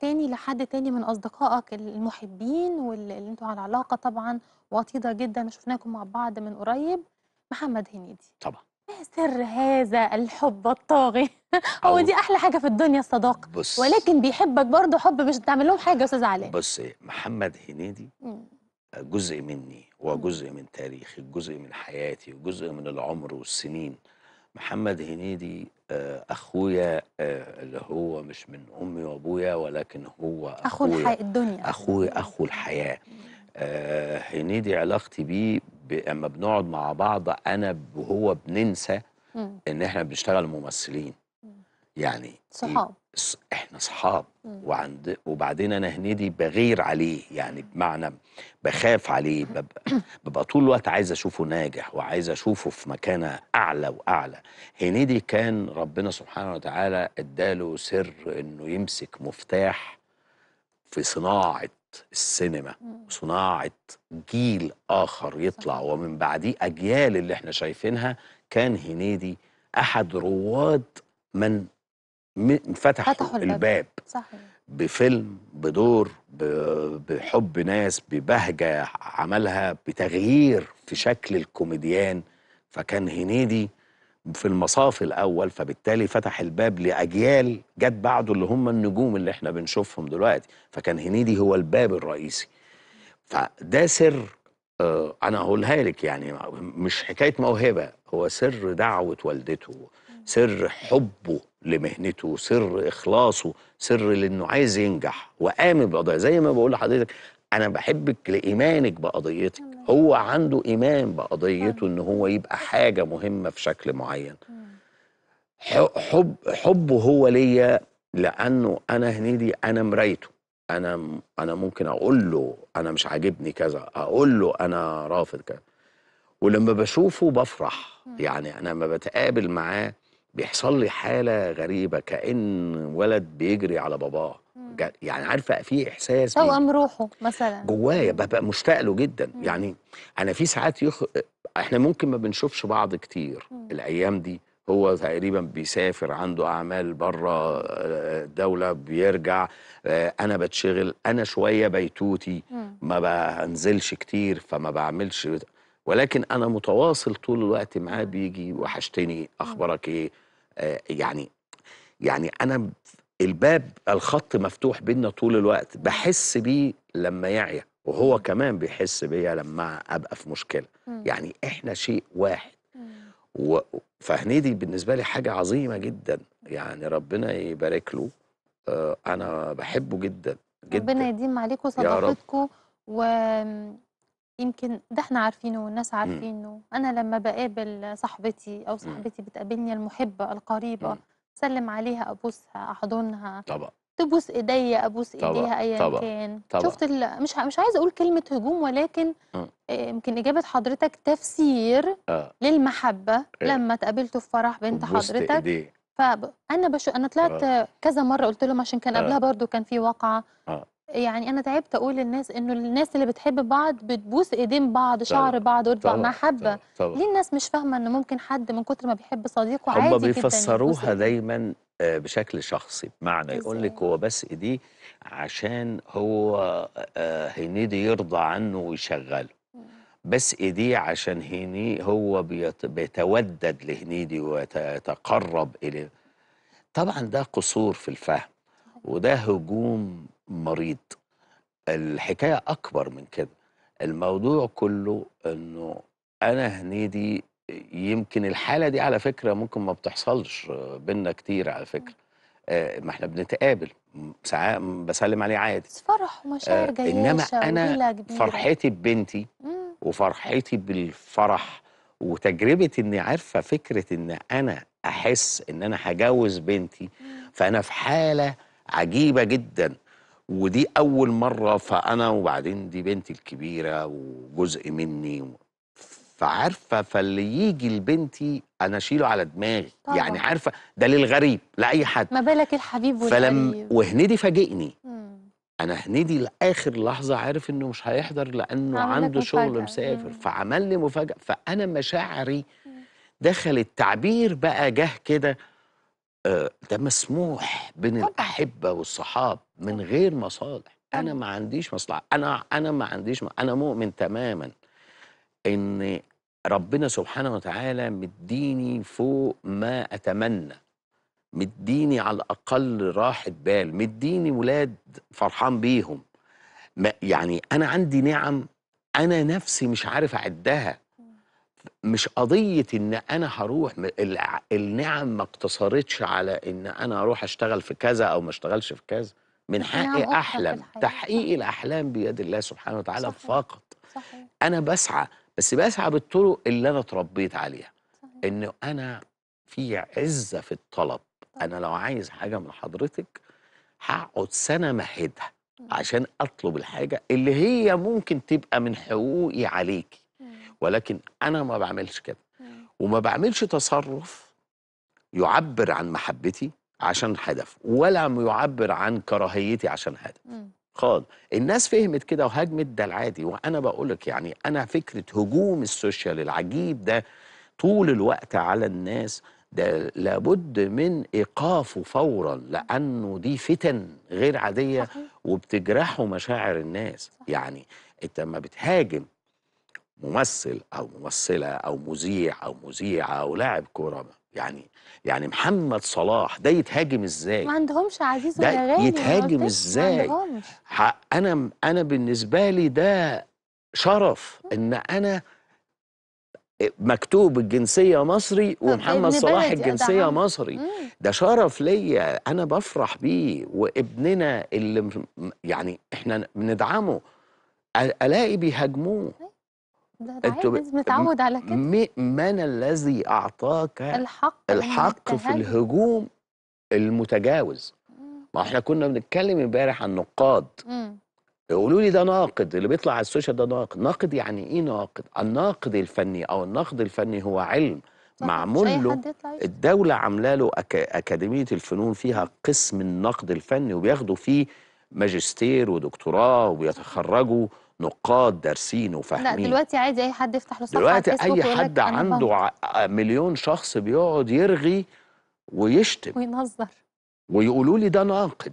تاني لحد تاني من أصدقائك المحبين واللي أنتوا على علاقة طبعًا وطيدة جدًا شفناكم مع بعض من قريب، محمد هنيدي. طبعًا. ما سر هذا الحب الطاغي؟ هو دي أحلى حاجة في الدنيا الصداقة. بُص ولكن بيحبك برضه حب مش بتعمل لهم حاجة يا أستاذ علاء. بص محمد هنيدي جزء مني، وجزء من تاريخي، جزء من حياتي، وجزء من العمر والسنين. محمد هنيدي آه، اخويا آه، اللي هو مش من امي وابويا ولكن هو اخو الحياه الدنيا اخويا اخو الحياه آه، هنيدي علاقتي بيه لما بنقعد مع بعض انا وهو بننسى ان احنا بنشتغل ممثلين يعني إيه، صحاب احنا صحاب وعند وبعدين انا هنيدي بغير عليه يعني بمعنى بخاف عليه ببقى, ببقى طول الوقت عايز اشوفه ناجح وعايز اشوفه في مكانه اعلى واعلى هنيدي كان ربنا سبحانه وتعالى اداله سر انه يمسك مفتاح في صناعه السينما صناعه جيل اخر يطلع ومن بعديه اجيال اللي احنا شايفينها كان هنيدي احد رواد من فتحوا, فتحوا الباب, الباب. صحيح. بفيلم بدور بحب ناس ببهجة عملها بتغيير في شكل الكوميديان فكان هنيدي في المصاف الأول فبالتالي فتح الباب لأجيال جت بعده اللي هم النجوم اللي احنا بنشوفهم دلوقتي فكان هنيدي هو الباب الرئيسي فده سر آه، أنا أقولها لك يعني مش حكاية موهبة هو سر دعوة والدته سر حبه لمهنته سر إخلاصه سر لأنه عايز ينجح وآمن بقضية زي ما بقول لحضرتك أنا بحبك لإيمانك بقضيتك هو عنده إيمان بقضيته إن هو يبقى حاجة مهمة في شكل معين حب حبه هو ليا لأنه أنا هنيدي أنا مرايته أنا أنا ممكن أقول له أنا مش عاجبني كذا أقول له أنا رافض كذا ولما بشوفه بفرح يعني أنا لما بتقابل معاه بيحصل لي حاله غريبه كان ولد بيجري على باباه يعني عارفه في احساس توأم روحه مثلا جوايا ببقى مشتاق له جدا مم. يعني انا في ساعات يخ... احنا ممكن ما بنشوفش بعض كتير مم. الايام دي هو تقريبا بيسافر عنده اعمال بره الدوله بيرجع آه، انا بتشغل انا شويه بيتوتي ما بنزلش كتير فما بعملش ولكن انا متواصل طول الوقت معاه بيجي وحشتني اخبارك ايه آه، يعني يعني انا الباب الخط مفتوح بينا طول الوقت بحس بيه لما يعيا وهو كمان بيحس بيا لما ابقى في مشكله م. يعني احنا شيء واحد و... فهنيدي بالنسبه لي حاجه عظيمه جدا يعني ربنا يبارك له آه انا بحبه جدا جدا ربنا يديم عليكم صداقتكم و يمكن ده احنا عارفينه والناس عارفينه انا لما بقابل صاحبتي او صاحبتي بتقابلني المحبه القريبه سلم عليها ابوسها احضنها طبعا تبوس ايديا ابوس ايديها ايا كان طبعا. شفت مش مش عايزه اقول كلمه هجوم ولكن آه، يمكن اجابه حضرتك تفسير آه. للمحبه إيه. لما تقابلته في فرح بنت حضرتك إيديه. فانا بشو انا طلعت آه. كذا مره قلت لهم عشان كان آه. قبلها آه. برضو كان في واقعه آه. يعني انا تعبت اقول للناس انه الناس اللي بتحب بعض بتبوس ايدين بعض شعر بعض وتبقى محبه ليه الناس مش فاهمه ان ممكن حد من كتر ما بيحب صديقه عادي جدا هم بيفسروها دايما آه، بشكل شخصي بمعنى يقول لك هو بس ايديه عشان هو هنيدي آه، يرضى عنه ويشغله بس ايديه عشان هني هو بيتودد لهنيدي ويتقرب اليه طبعا ده قصور في الفهم وده هجوم مريض الحكاية أكبر من كده الموضوع كله أنه أنا هنيدي يمكن الحالة دي على فكرة ممكن ما بتحصلش بينا كتير على فكرة آه، ما احنا بنتقابل ساعات بسلم عليه عادي فرح ومشاعر آه، جياشة انما انا فرحتي ببنتي وفرحتي بالفرح وتجربه اني عارفه فكره ان انا احس ان انا هجوز بنتي فانا في حاله عجيبه جدا ودي اول مره فانا وبعدين دي بنتي الكبيره وجزء مني فعارفه فاللي يجي لبنتي انا اشيله على دماغي طبعا. يعني عارفه ده للغريب لاي حد ما بالك الحبيب فلم وهنيدي فاجئني انا هنيدي لاخر لحظه عارف انه مش هيحضر لانه عنده شغل مفاجأة. مسافر فعمل لي مفاجاه فانا مشاعري دخل التعبير بقى جه كده آه، ده مسموح بين الاحبه والصحاب من غير مصالح انا أيوة. ما عنديش مصلحه انا انا ما عنديش م... انا مؤمن تماما ان ربنا سبحانه وتعالى مديني فوق ما اتمنى مديني على الاقل راحه بال مديني ولاد فرحان بيهم ما يعني انا عندي نعم انا نفسي مش عارف اعدها مش قضيه ان انا هروح النعم ما اقتصرتش على ان انا اروح اشتغل في كذا او ما اشتغلش في كذا من نعم، حقي احلم تحقيق الاحلام بيد الله سبحانه وتعالى صحيح. فقط صحيح. انا بسعى بس بسعى بالطرق اللي انا اتربيت عليها صحيح. انه انا في عزه في الطلب صحيح. انا لو عايز حاجه من حضرتك هقعد سنه مهدها عشان اطلب الحاجه اللي هي ممكن تبقى من حقوقي عليكي ولكن انا ما بعملش كده وما بعملش تصرف يعبر عن محبتي عشان هدف ولا يعبر عن كراهيتي عشان هدف خالص الناس فهمت كده وهجمت ده العادي وانا بقول لك يعني انا فكره هجوم السوشيال العجيب ده طول الوقت على الناس ده لابد من ايقافه فورا لانه دي فتن غير عاديه وبتجرحوا مشاعر الناس يعني انت لما بتهاجم ممثل او ممثله او مذيع او مذيعه او لاعب كوره يعني يعني محمد صلاح ده يتهاجم ازاي ما عندهمش عزيز ده غالي يتهاجم ازاي انا انا بالنسبه لي ده شرف ان انا مكتوب الجنسية مصري ومحمد صلاح الجنسية مصري ده شرف ليا أنا بفرح بيه وابننا اللي يعني إحنا بندعمه ألاقي بيهاجموه ده العيل متعود على كده من الذي أعطاك الحق الحق في الهجوم المتجاوز ما احنا كنا بنتكلم امبارح عن نقاد يقولوا لي ده ناقد اللي بيطلع على السوشيال ده ناقد ناقد يعني ايه ناقد الناقد الفني او النقد الفني هو علم معمول له الدولة عاملة له أك... أكاديمية الفنون فيها قسم النقد الفني وبياخدوا فيه ماجستير ودكتوراه وبيتخرجوا نقاد دارسين وفاهمين لا دلوقتي عادي اي حد يفتح له صفحه دلوقتي اي حد عنده ع... آه، مليون شخص بيقعد يرغي ويشتم وينظر ويقولوا لي ده ناقد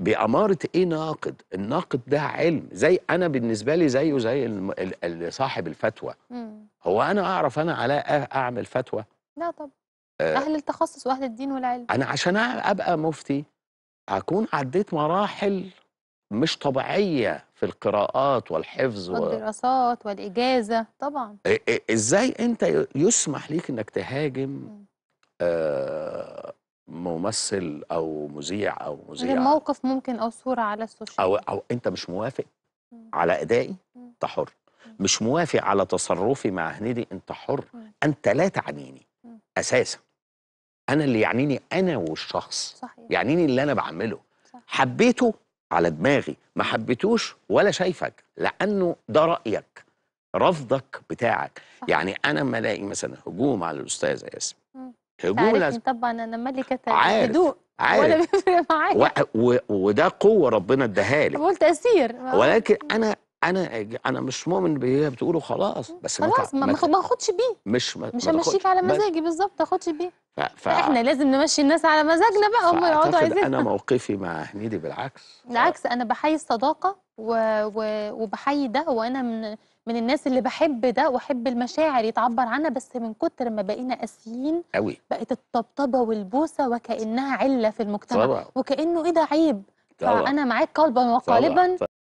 بأمارة إيه ناقد؟ الناقد ده علم زي أنا بالنسبة لي زيه زي صاحب الفتوى مم. هو أنا أعرف أنا على أعمل فتوى؟ لا طبعا آه. أهل التخصص وأهل الدين والعلم أنا عشان أبقى مفتي اكون عديت مراحل مش طبيعيه في القراءات والحفظ والدراسات والاجازه طبعا ازاي انت يسمح ليك انك تهاجم ممثل او مذيع او مذيع غير موقف ممكن او صوره على السوشيال او او انت مش موافق على ادائي انت حر مش موافق على تصرفي مع هنيدي انت حر انت لا تعنيني اساسا انا اللي يعنيني انا والشخص صحيح. يعنيني اللي انا بعمله صح. حبيته على دماغي ما حبيتوش ولا شايفك لانه ده رايك رفضك بتاعك يعني انا لما الاقي مثلا هجوم على الاستاذ ياسم هجوم لازم طبعا انا ملكه الهدوء عارف ولا بيفرق معايا وده قوه ربنا ادهالي لي قلت اسير ولكن انا انا انا مش مؤمن بيه بتقوله خلاص بس خلاص ما ما اخدش بيه مش ما مش همشيك على مزاجي بالظبط ما اخدش بيه ف... احنا لازم نمشي الناس على مزاجنا بقى هم يقعدوا عايزين انا موقفي مع هنيدي بالعكس بالعكس انا بحيي الصداقه و... و... وبحيي ده وانا من من الناس اللي بحب ده واحب المشاعر يتعبر عنها بس من كتر ما بقينا قاسيين قوي بقت الطبطبه والبوسه وكانها عله في المجتمع طبعا. وكانه ايه ده عيب طبعا. فانا معاك قلبا وقالبا طبعا.